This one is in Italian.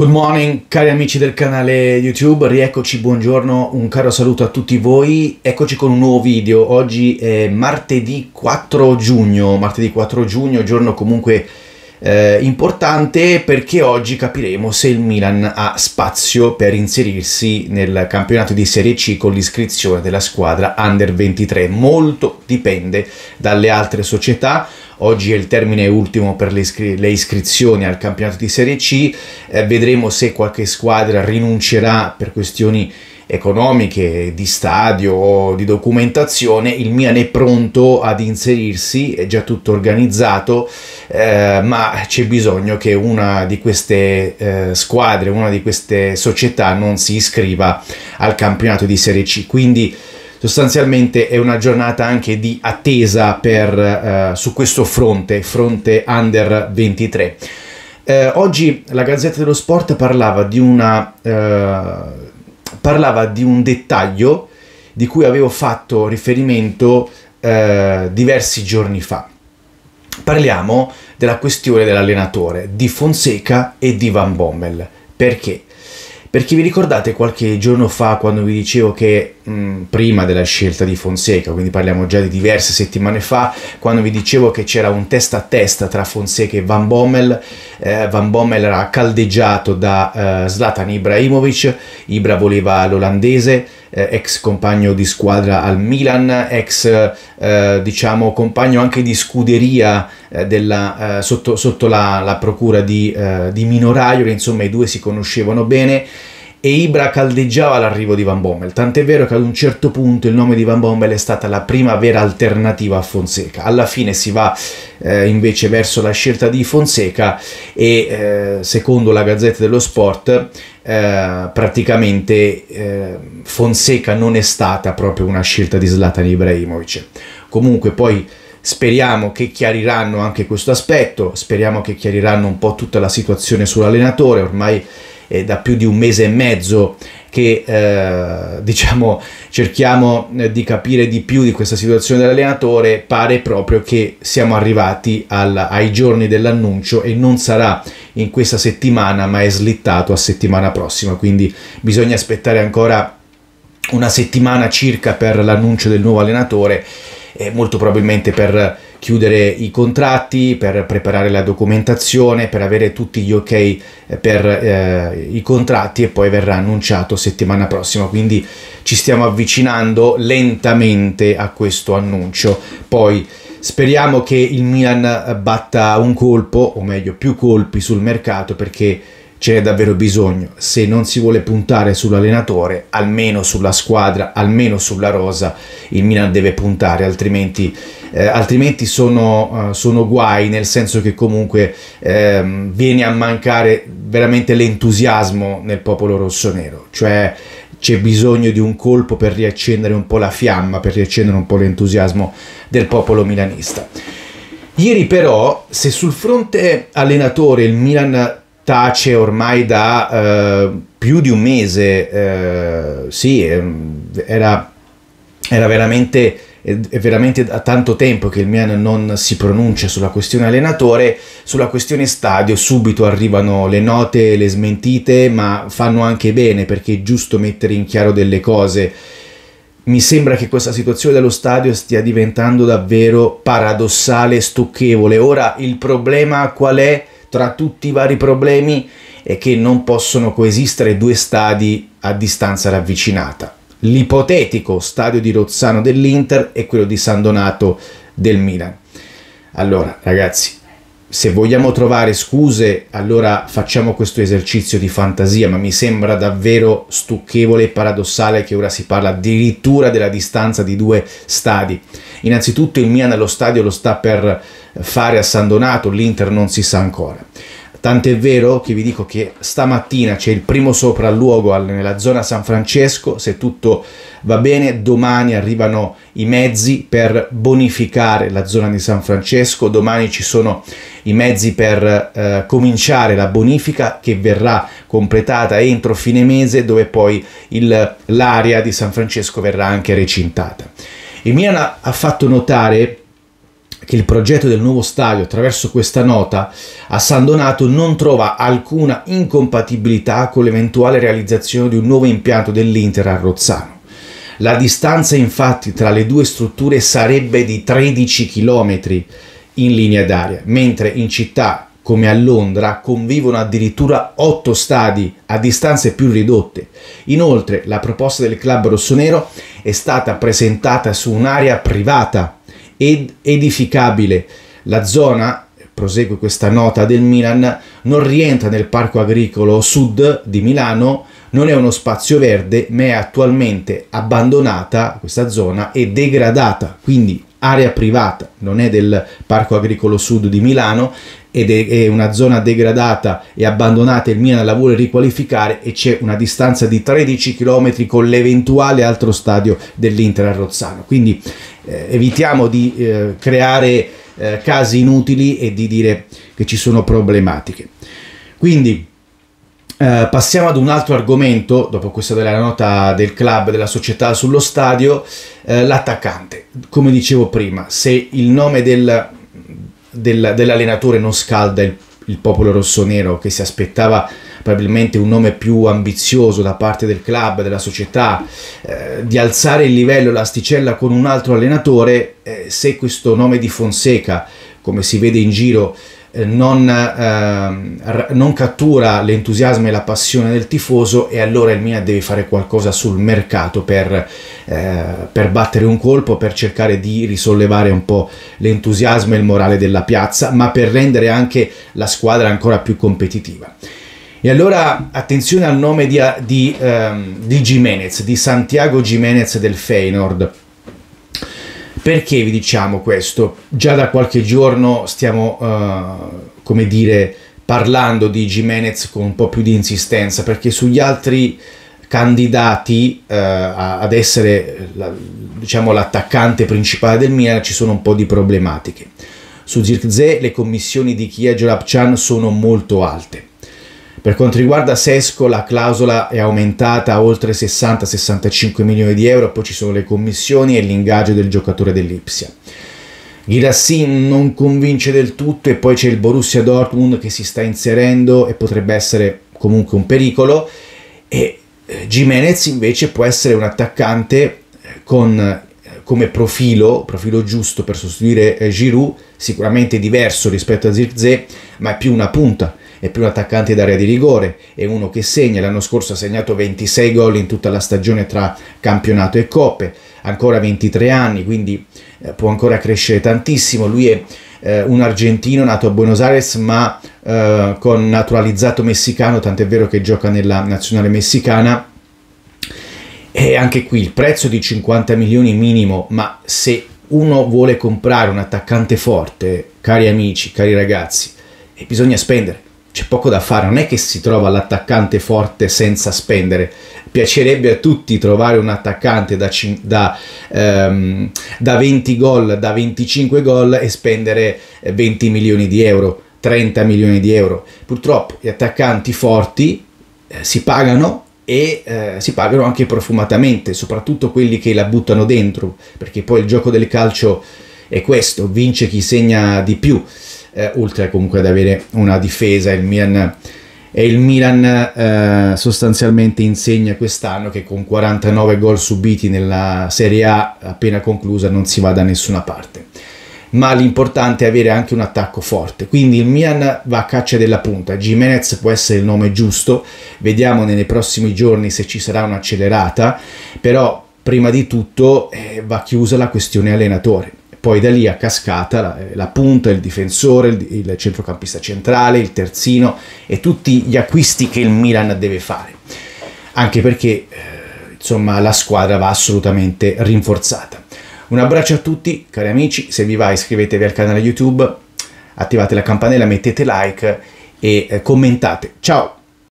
Good morning cari amici del canale YouTube, rieccoci, buongiorno, un caro saluto a tutti voi, eccoci con un nuovo video, oggi è martedì 4 giugno, martedì 4 giugno, giorno comunque eh, importante perché oggi capiremo se il Milan ha spazio per inserirsi nel campionato di Serie C con l'iscrizione della squadra Under 23. Molto dipende dalle altre società. Oggi è il termine ultimo per le, iscri- le iscrizioni al campionato di Serie C. Eh, vedremo se qualche squadra rinuncerà per questioni economiche, di stadio di documentazione, il Milan è pronto ad inserirsi, è già tutto organizzato, eh, ma c'è bisogno che una di queste eh, squadre, una di queste società non si iscriva al campionato di Serie C. Quindi sostanzialmente è una giornata anche di attesa per, eh, su questo fronte, fronte under 23. Eh, oggi la Gazzetta dello Sport parlava di una eh, parlava di un dettaglio di cui avevo fatto riferimento eh, diversi giorni fa. Parliamo della questione dell'allenatore di Fonseca e di Van Bommel. Perché? Perché vi ricordate qualche giorno fa quando vi dicevo che Mm, prima della scelta di Fonseca, quindi parliamo già di diverse settimane fa, quando vi dicevo che c'era un testa a testa tra Fonseca e Van Bommel, eh, Van Bommel era caldeggiato da eh, Zlatan Ibrahimovic, Ibra voleva l'olandese, eh, ex compagno di squadra al Milan, ex eh, diciamo compagno anche di scuderia eh, della, eh, sotto, sotto la, la, procura di, di Minoraio, insomma i due si conoscevano bene e Ibra caldeggiava l'arrivo di Van Bommel, tant'è vero che ad un certo punto il nome di Van Bommel è stata la prima vera alternativa a Fonseca. Alla fine si va eh, invece verso la scelta di Fonseca e eh, secondo la Gazzetta dello Sport eh, praticamente eh, Fonseca non è stata proprio una scelta di Zlatan Ibrahimovic. Comunque poi Speriamo che chiariranno anche questo aspetto, speriamo che chiariranno un po' tutta la situazione sull'allenatore, ormai eh, da più di un mese e mezzo che eh, diciamo cerchiamo eh, di capire di più di questa situazione dell'allenatore, pare proprio che siamo arrivati al, ai giorni dell'annuncio e non sarà in questa settimana, ma è slittato a settimana prossima, quindi bisogna aspettare ancora una settimana circa per l'annuncio del nuovo allenatore e molto probabilmente per chiudere i contratti, per preparare la documentazione, per avere tutti gli ok eh, per eh, i contratti e poi verrà annunciato settimana prossima. Quindi ci stiamo avvicinando lentamente a questo annuncio. Poi speriamo che il Milan batta un colpo, o meglio più colpi sul mercato perché ce n'è davvero bisogno. Se non si vuole puntare sull'allenatore, almeno sulla squadra, almeno sulla rosa, il Milan deve puntare, altrimenti, eh, altrimenti sono, eh, sono, guai, nel senso che comunque eh, viene a mancare veramente l'entusiasmo nel popolo rossonero. Cioè, c'è bisogno di un colpo per riaccendere un po' la fiamma, per riaccendere un po' l'entusiasmo del popolo milanista. Ieri però, se sul fronte allenatore il Milan tace ormai da eh, più di un mese, eh, sì, era, era veramente, è veramente da tanto tempo che il Milan non si pronuncia sulla questione allenatore, sulla questione stadio subito arrivano le note, le smentite, ma fanno anche bene perché è giusto mettere in chiaro delle cose mi sembra che questa situazione dello stadio stia diventando davvero paradossale stucchevole. Ora il problema qual è? tra tutti i vari problemi è che non possono coesistere due stadi a distanza ravvicinata. L'ipotetico stadio di Rozzano dell'Inter e quello di San Donato del Milan. Allora, ragazzi, se vogliamo trovare scuse, allora facciamo questo esercizio di fantasia, ma mi sembra davvero stucchevole e paradossale che ora si parla addirittura della distanza di due stadi. Innanzitutto il Milan lo stadio lo sta per fare a San Donato, l'Inter non si sa ancora. Tant'è vero che vi dico che stamattina c'è il primo sopralluogo nella zona San Francesco, se tutto va bene domani arrivano i mezzi per bonificare la zona di San Francesco, domani ci sono i mezzi per eh, cominciare la bonifica che verrà completata entro fine mese dove poi il, l'area di San Francesco verrà anche recintata. Il Milan ha fatto notare che il progetto del nuovo stadio attraverso questa nota a San Donato non trova alcuna incompatibilità con l'eventuale realizzazione di un nuovo impianto dell'Inter a Rozzano. La distanza infatti tra le due strutture sarebbe di 13 km in linea d'aria, mentre in città come a Londra convivono addirittura 8 stadi a distanze più ridotte. Inoltre la proposta del club rossonero è stata presentata su un'area privata ed edificabile. La zona, prosegue questa nota del Milan, non rientra nel parco agricolo sud di Milano, non è uno spazio verde, ma è attualmente abbandonata questa zona e degradata, quindi area privata, non è del Parco Agricolo Sud di Milano ed è una zona degradata e abbandonata, il Milan la vuole riqualificare e c'è una distanza di 13 km con l'eventuale altro stadio dell'Inter a Rozzano. Quindi eh, evitiamo di eh, creare eh, casi inutili e di dire che ci sono problematiche. Quindi eh, passiamo ad un altro argomento, dopo questa della nota del club, della società sullo stadio, eh, l'attaccante. Come dicevo prima, se il nome del, del, dell'allenatore non scalda il, il popolo rossonero che si aspettava probabilmente un nome più ambizioso da parte del club, della società, eh, di alzare il livello, l'asticella con un altro allenatore, eh, se questo nome di Fonseca, come si vede in giro, eh, non, eh, non, cattura l'entusiasmo e la passione del tifoso e allora il Milan deve fare qualcosa sul mercato per, eh, per, battere un colpo, per cercare di risollevare un po' l'entusiasmo e il morale della piazza, ma per rendere anche la squadra ancora più competitiva. E allora attenzione al nome di, di, um, di Jimenez, di Santiago Jimenez del Feynord. Perché vi diciamo questo? Già da qualche giorno stiamo, uh, come dire, parlando di Jimenez con un po' più di insistenza, perché sugli altri candidati uh, ad essere la, diciamo, l'attaccante principale del Milan ci sono un po' di problematiche. Su Zirkzee le commissioni di Kia Jolapchan sono molto alte per quanto riguarda Sesco la clausola è aumentata a oltre 60-65 milioni di euro, poi ci sono le commissioni e l'ingaggio del giocatore dell'Ipsia. Girassin non convince del tutto e poi c'è il Borussia Dortmund che si sta inserendo e potrebbe essere comunque un pericolo e eh, Jimenez invece può essere un attaccante eh, con, eh, come profilo, profilo giusto per sostituire Giroud sicuramente diverso rispetto a Zirkzee, ma è più una punta, è più un attaccante d'area di rigore, è uno che segna, l'anno scorso ha segnato 26 gol in tutta la stagione tra campionato e coppe, ancora 23 anni, quindi eh, può ancora crescere tantissimo, lui è eh, un argentino nato a Buenos Aires ma eh, con naturalizzato messicano, tant'è vero che gioca nella nazionale messicana. E anche qui il prezzo di 50 milioni minimo, ma se uno vuole comprare un attaccante forte, cari amici, cari ragazzi, e bisogna spendere. C'è poco da fare, non è che si trova l'attaccante forte senza spendere. Piacerebbe a tutti trovare un attaccante da, da, um, da 20 gol, da 25 gol e spendere 20 eh, milioni di euro, 30 milioni di euro. Purtroppo gli attaccanti forti eh, si pagano e eh, si pagano anche profumatamente, soprattutto quelli che la buttano dentro, perché poi il gioco del calcio è questo, vince chi segna di più, eh, oltre comunque ad avere una difesa, il Milan, e il Milan eh, sostanzialmente insegna quest'anno che con 49 gol subiti nella Serie A appena conclusa non si va da nessuna parte ma l'importante è avere anche un attacco forte. Quindi il Milan va a caccia della punta, Jimenez può essere il nome giusto, vediamo nei prossimi giorni se ci sarà un'accelerata, però prima di tutto eh, va chiusa la questione allenatore. Poi da lì a cascata la, eh, la punta, il difensore, il, il centrocampista centrale, il terzino e tutti gli acquisti che il Milan deve fare. Anche perché eh, insomma, la squadra va assolutamente rinforzata. Un abbraccio a tutti, cari amici, se vi va iscrivetevi al canale YouTube, attivate la campanella, mettete like e eh, commentate. Ciao!